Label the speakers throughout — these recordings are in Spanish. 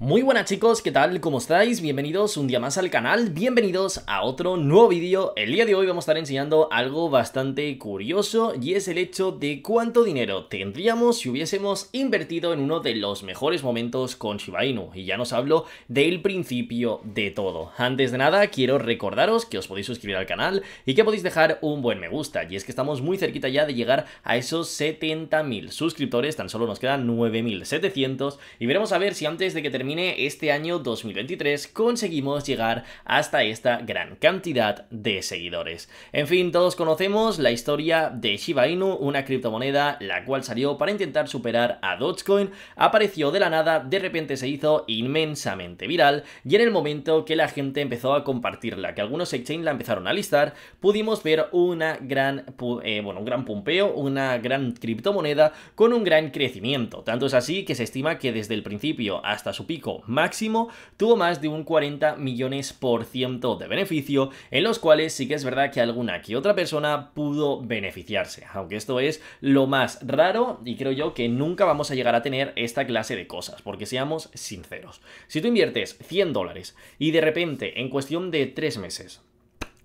Speaker 1: Muy buenas chicos, ¿qué tal? ¿Cómo estáis? Bienvenidos un día más al canal, bienvenidos a otro nuevo vídeo. El día de hoy vamos a estar enseñando algo bastante curioso y es el hecho de cuánto dinero tendríamos si hubiésemos invertido en uno de los mejores momentos con Shiba Inu. Y ya nos hablo del principio de todo. Antes de nada, quiero recordaros que os podéis suscribir al canal y que podéis dejar un buen me gusta. Y es que estamos muy cerquita ya de llegar a esos 70.000 suscriptores, tan solo nos quedan 9.700 y veremos a ver si antes de que termine este año 2023 conseguimos llegar hasta esta gran cantidad de seguidores. En fin, todos conocemos la historia de Shiba Inu, una criptomoneda la cual salió para intentar superar a Dogecoin, apareció de la nada, de repente se hizo inmensamente viral y en el momento que la gente empezó a compartirla, que algunos exchange la empezaron a listar, pudimos ver una gran, eh, bueno, un gran pumpeo, una gran criptomoneda con un gran crecimiento. Tanto es así que se estima que desde el principio hasta su pico máximo, tuvo más de un 40 millones por ciento de beneficio, en los cuales sí que es verdad que alguna que otra persona pudo beneficiarse, aunque esto es lo más raro y creo yo que nunca vamos a llegar a tener esta clase de cosas, porque seamos sinceros. Si tú inviertes 100 dólares y de repente en cuestión de 3 meses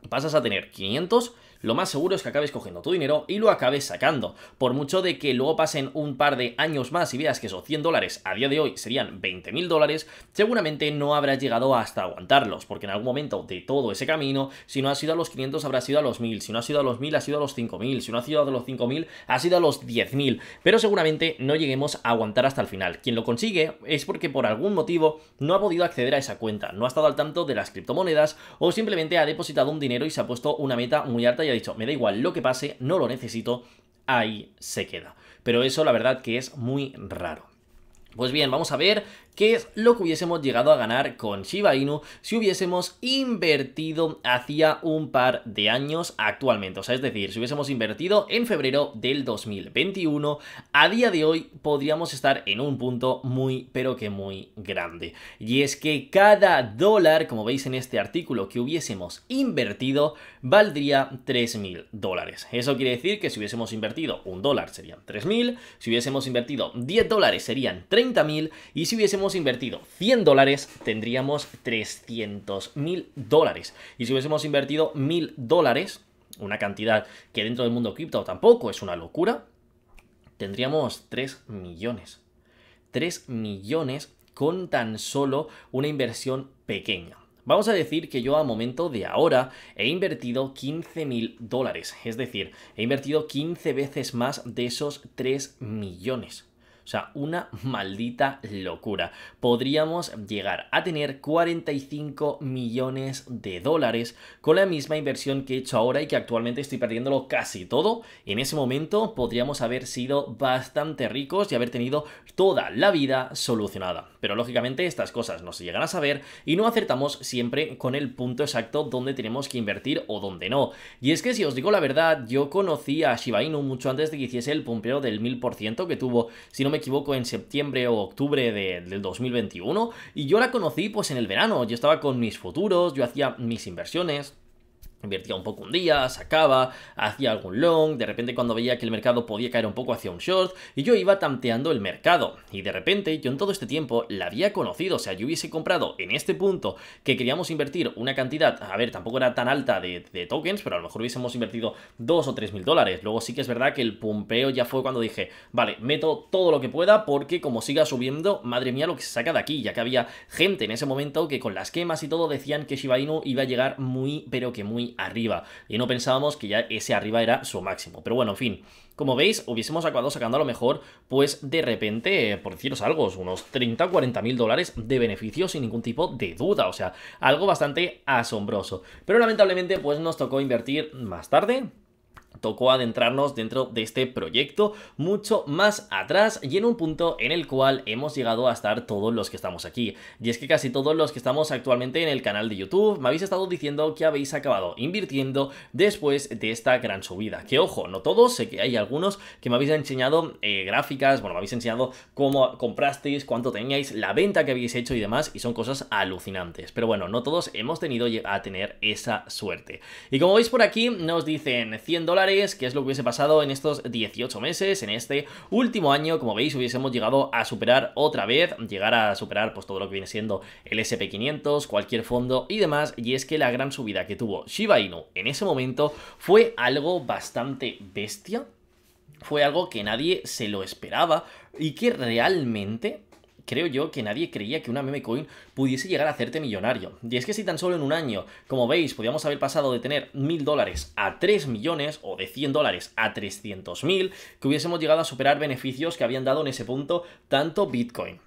Speaker 1: pasas a tener 500, lo más seguro es que acabes cogiendo tu dinero y lo acabes sacando. Por mucho de que luego pasen un par de años más y veas que esos 100 dólares a día de hoy serían 20.000 dólares, seguramente no habrás llegado hasta aguantarlos, porque en algún momento de todo ese camino, si no ha sido a los 500 habrá sido a los 1.000, si no ha sido a los 1.000 ha sido a los 5.000, si no ha sido a los 5.000 ha sido a los 10.000, pero seguramente no lleguemos a aguantar hasta el final. Quien lo consigue es porque por algún motivo no ha podido acceder a esa cuenta, no ha estado al tanto de las criptomonedas o simplemente ha depositado un dinero y se ha puesto una meta muy alta y dicho, me da igual lo que pase, no lo necesito, ahí se queda. Pero eso la verdad que es muy raro. Pues bien, vamos a ver que es lo que hubiésemos llegado a ganar con Shiba Inu si hubiésemos invertido hacía un par de años actualmente. O sea, es decir, si hubiésemos invertido en febrero del 2021, a día de hoy podríamos estar en un punto muy, pero que muy grande. Y es que cada dólar, como veis en este artículo, que hubiésemos invertido, valdría 3.000 dólares. Eso quiere decir que si hubiésemos invertido un dólar serían 3.000, si hubiésemos invertido 10 dólares serían 30.000 y si hubiésemos invertido 100 dólares, tendríamos 300 mil dólares. Y si hubiésemos invertido mil dólares, una cantidad que dentro del mundo cripto tampoco es una locura, tendríamos 3 millones. 3 millones con tan solo una inversión pequeña. Vamos a decir que yo a momento de ahora he invertido 15 mil dólares, es decir, he invertido 15 veces más de esos 3 millones. O sea, una maldita locura. Podríamos llegar a tener 45 millones de dólares con la misma inversión que he hecho ahora y que actualmente estoy perdiéndolo casi todo. En ese momento podríamos haber sido bastante ricos y haber tenido toda la vida solucionada. Pero lógicamente estas cosas no se llegan a saber y no acertamos siempre con el punto exacto donde tenemos que invertir o donde no. Y es que si os digo la verdad, yo conocí a Shiba Inu mucho antes de que hiciese el pumpeo del 1000% que tuvo, si no me equivoco, en septiembre o octubre del 2021. Y yo la conocí pues en el verano. Yo estaba con mis futuros, yo hacía mis inversiones. Invertía un poco un día, sacaba, hacía algún long, de repente cuando veía que el mercado podía caer un poco hacia un short, y yo iba tanteando el mercado. Y de repente yo en todo este tiempo la había conocido, o sea, yo hubiese comprado en este punto que queríamos invertir una cantidad, a ver, tampoco era tan alta de, tokens, pero a lo mejor hubiésemos invertido 2 o 3 mil dólares. Luego sí que es verdad que el pompeo ya fue cuando dije, vale, meto todo lo que pueda porque como siga subiendo, madre mía lo que se saca de aquí, ya que había gente en ese momento que con las quemas y todo decían que Shiba Inu iba a llegar muy, pero que muy arriba. Y no pensábamos que ya ese arriba era su máximo. Pero bueno, en fin. Como veis, hubiésemos acabado sacando a lo mejor, pues de repente, por deciros algo, unos 30 o 40 mil dólares de beneficio sin ningún tipo de duda. O sea, algo bastante asombroso. Pero lamentablemente, pues nos tocó invertir más tarde, tocó adentrarnos dentro de este proyecto mucho más atrás y en un punto en el cual hemos llegado a estar todos los que estamos aquí. Y es que casi todos los que estamos actualmente en el canal de YouTube me habéis estado diciendo que habéis acabado invirtiendo después de esta gran subida. Que ojo, no todos, sé que hay algunos que me habéis enseñado eh, gráficas, bueno, me habéis enseñado cómo comprasteis, cuánto teníais, la venta que habéis hecho y demás, y son cosas alucinantes. Pero bueno, no todos hemos tenido a tener esa suerte. Y como veis por aquí, nos dicen 100 dólares que es lo que hubiese pasado en estos 18 meses, en este último año, como veis, hubiésemos llegado a superar otra vez, llegar a superar pues todo lo que viene siendo el SP500, cualquier fondo y demás, y es que la gran subida que tuvo Shiba Inu en ese momento fue algo bastante bestia, fue algo que nadie se lo esperaba y que realmente creo yo que nadie creía que una meme coin pudiese llegar a hacerte millonario. Y es que si tan solo en un año, como veis, podíamos haber pasado de tener 1.000 dólares a 3 millones o de 100 dólares a 300.000, que hubiésemos llegado a superar beneficios que habían dado en ese punto tanto Bitcoin,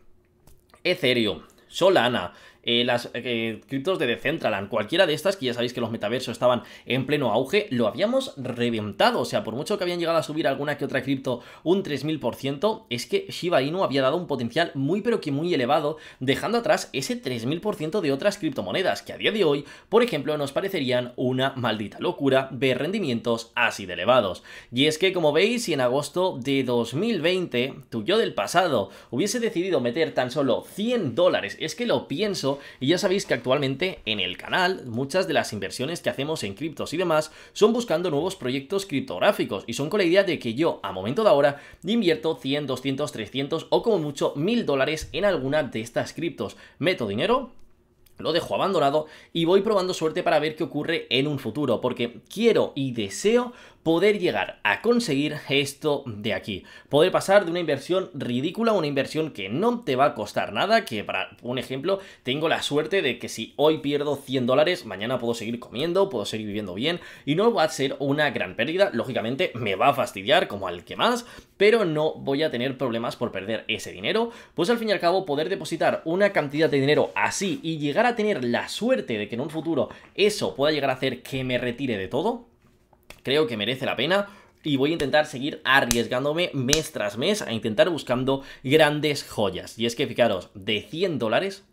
Speaker 1: Ethereum, Solana, eh, las eh, criptos de Decentraland, cualquiera de estas, que ya sabéis que los metaversos estaban en pleno auge, lo habíamos reventado. O sea, por mucho que habían llegado a subir alguna que otra cripto un 3000%, es que Shiba Inu había dado un potencial muy pero que muy elevado, dejando atrás ese 3000% de otras criptomonedas, que a día de hoy, por ejemplo, nos parecerían una maldita locura ver rendimientos así de elevados. Y es que, como veis, si en agosto de 2020, tu yo del pasado hubiese decidido meter tan solo 100 dólares, es que lo pienso, y ya sabéis que actualmente en el canal muchas de las inversiones que hacemos en criptos y demás son buscando nuevos proyectos criptográficos y son con la idea de que yo a momento de ahora invierto 100, 200, 300 o como mucho 1000 dólares en alguna de estas criptos. Meto dinero, lo dejo abandonado y voy probando suerte para ver qué ocurre en un futuro, porque quiero y deseo poder llegar a conseguir esto de aquí. Poder pasar de una inversión ridícula a una inversión que no te va a costar nada, que para un ejemplo tengo la suerte de que si hoy pierdo 100 dólares, mañana puedo seguir comiendo, puedo seguir viviendo bien y no va a ser una gran pérdida, lógicamente me va a fastidiar como al que más, pero no voy a tener problemas por perder ese dinero, pues al fin y al cabo poder depositar una cantidad de dinero así y llegar a tener la suerte de que en un futuro eso pueda llegar a hacer que me retire de todo, creo que merece la pena y voy a intentar seguir arriesgándome mes tras mes a intentar buscando grandes joyas. Y es que fijaros, de 100 dólares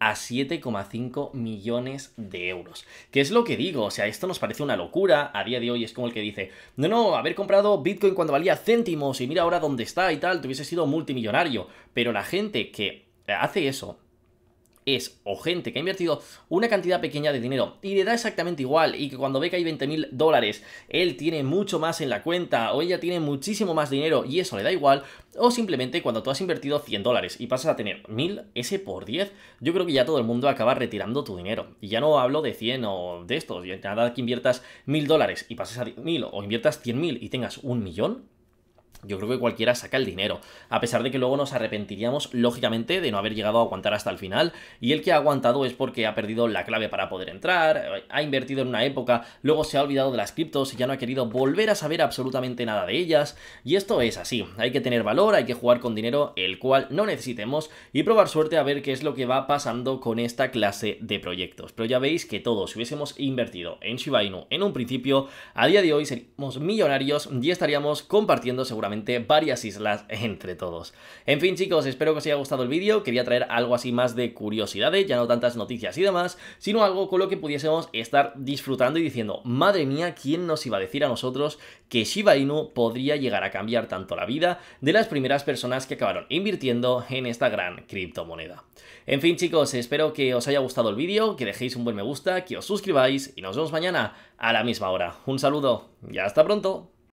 Speaker 1: a 7,5 millones de euros. ¿Qué es lo que digo? O sea, esto nos parece una locura. A día de hoy es como el que dice, no, no, haber comprado Bitcoin cuando valía céntimos y mira ahora dónde está y tal, te hubiese sido multimillonario. Pero la gente que hace eso es o gente que ha invertido una cantidad pequeña de dinero y le da exactamente igual y que cuando ve que hay 20 mil dólares él tiene mucho más en la cuenta o ella tiene muchísimo más dinero y eso le da igual o simplemente cuando tú has invertido 100 dólares y pasas a tener 1000 ese por 10 yo creo que ya todo el mundo acaba retirando tu dinero y ya no hablo de 100 o de estos nada que inviertas 1000 dólares y pases a 1000 o inviertas 100.000 mil y tengas un millón yo creo que cualquiera saca el dinero, a pesar de que luego nos arrepentiríamos lógicamente de no haber llegado a aguantar hasta el final, y el que ha aguantado es porque ha perdido la clave para poder entrar, eh, ha invertido en una época, luego se ha olvidado de las criptos y ya no ha querido volver a saber absolutamente nada de ellas, y esto es así, hay que tener valor, hay que jugar con dinero el cual no necesitemos y probar suerte a ver qué es lo que va pasando con esta clase de proyectos, pero ya veis que todos si hubiésemos invertido en Shiba Inu en un principio, a día de hoy seríamos millonarios y estaríamos compartiendo seguramente varias islas entre todos. En fin chicos, espero que os haya gustado el vídeo, quería traer algo así más de curiosidades, ya no tantas noticias y demás, sino algo con lo que pudiésemos estar disfrutando y diciendo, madre mía, ¿quién nos iba a decir a nosotros que Shiba Inu podría llegar a cambiar tanto la vida de las primeras personas que acabaron invirtiendo en esta gran criptomoneda? En fin chicos, espero que os haya gustado el vídeo, que dejéis un buen me gusta, que os suscribáis y nos vemos mañana a la misma hora. Un saludo y hasta pronto.